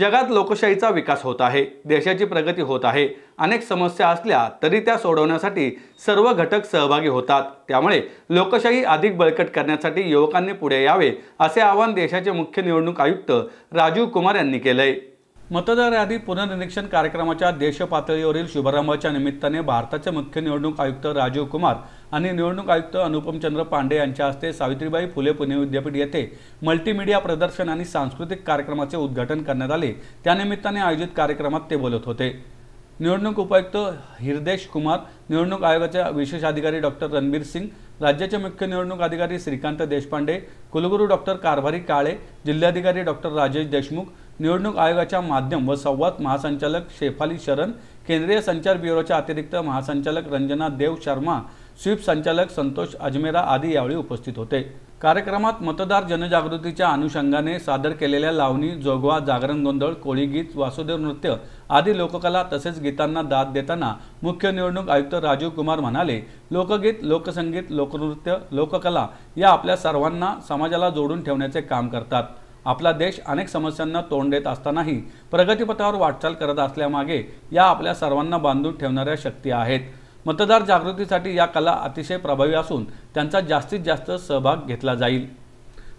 जगात लोकशाहीचा विकास होत आहे देशाची प्रगती होत आहे अनेक समस्या असल्या तरी त्या सोडवण्यासाठी सर्व घटक सहभागी होतात त्यामुळे लोकशाही अधिक बळकट करण्यासाठी युवकांनी पुढे यावे असे आवाहन देशाचे मुख्य निवडणूक आयुक्त राजीव कुमार यांनी केलं मतदार यादी पुनर्निरीक्षण कार्यक्रमाच्या देशपातळीवरील शुभारंभाच्या निमित्ताने भारताचे मुख्य निवडणूक आयुक्त राजीव कुमार आणि निवडणूक आयुक्त अनुपमचंद्र पांडे यांच्या हस्ते सावित्रीबाई फुले पुणे विद्यापीठ येथे मल्टीमीडिया प्रदर्शन आणि सांस्कृतिक कार्यक्रमाचे उद्घाटन करण्यात आले त्यानिमित्ताने आयोजित कार्यक्रमात ते बोलत होते निवडणूक उपायुक्त हिरदेश कुमार निवडणूक आयोगाच्या विशेष अधिकारी डॉक्टर रणबीर सिंग राज्याचे मुख्य निवडणूक अधिकारी श्रीकांत देशपांडे कुलगुरू डॉक्टर कारभारी काळे जिल्हाधिकारी डॉक्टर राजेश देशमुख निवडणूक आयोगाच्या माध्यम व संवाद महासंचालक शेफाली शरण केंद्रीय संचार ब्युरोच्या अतिरिक्त महासंचालक रंजना देव शर्मा स्वीप संचालक संतोष अजमेरा आदी यावेळी उपस्थित होते कार्यक्रमात मतदार जनजागृतीच्या अनुषंगाने सादर केलेल्या लावणी जोगवा जागरण गोंधळ कोळीगीत वासुदेव नृत्य आदी लोककला तसेच गीतांना दाद देताना मुख्य निवडणूक आयुक्त राजीव कुमार म्हणाले लोकगीत लोकसंगीत लोकनृत्य लोककला या आपल्या सर्वांना समाजाला जोडून ठेवण्याचे काम करतात आपला देश अनेक समस्यांना तोंड देत असतानाही प्रगतीपथावर वाटचाल करत असल्यामागे या आपल्या सर्वांना बांधून ठेवणाऱ्या शक्ती आहेत मतदार जागृतीसाठी या कला अतिशय प्रभावी असून त्यांचा जास्तीत जास्त सहभाग घेतला जाईल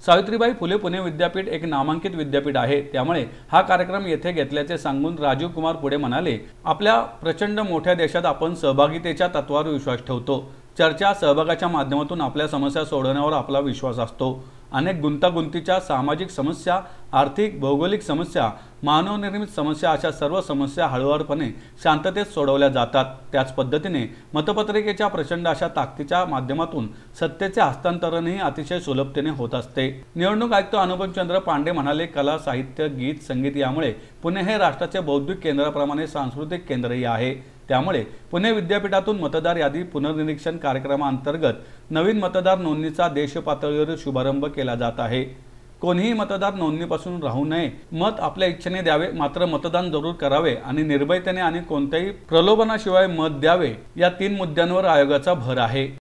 सावित्रीबाई फुले पुणे विद्यापीठ एक नामांकित विद्यापीठ आहे त्यामुळे हा कार्यक्रम येथे घेतल्याचे सांगून राजीव कुमार पुढे म्हणाले आपल्या प्रचंड मोठ्या देशात आपण सहभागितेच्या तत्वावर विश्वास ठेवतो चर्चा सहभागाच्या माध्यमातून आपल्या समस्या सोडवण्यावर आपला विश्वास असतो अनेक गुंतागुंतीच्या सामाजिक समस्या आर्थिक भौगोलिक समस्या मानवनिर्मित समस्या अशा सर्व समस्या हळूहळूपणे शांततेत सोडवल्या जातात त्याच पद्धतीने मतपत्रिकेच्या प्रचंड अशा ताकदीच्या माध्यमातून सत्तेचे हस्तांतरणही अतिशय सुलभतेने होत असते निवडणूक आयुक्त अनुपमचंद्र पांडे म्हणाले कला साहित्य गीत संगीत यामुळे पुणे हे राष्ट्राचे बौद्धिक केंद्राप्रमाणे सांस्कृतिक केंद्रही आहे त्यामुळे पुणे विद्यापीठातून मतदार यादी पुनर्निरीक्षण कार्यक्रमाअंतर्गत नवीन मतदार नोंदणीचा देशपातळीवर शुभारंभ केला जात आहे कोणीही मतदार नोंदणीपासून राहू नये मत आपल्या इच्छेने द्यावे मात्र मतदान जरूर करावे आणि निर्भयतेने आणि कोणत्याही प्रलोभनाशिवाय मत द्यावे या तीन मुद्द्यांवर आयोगाचा भर आहे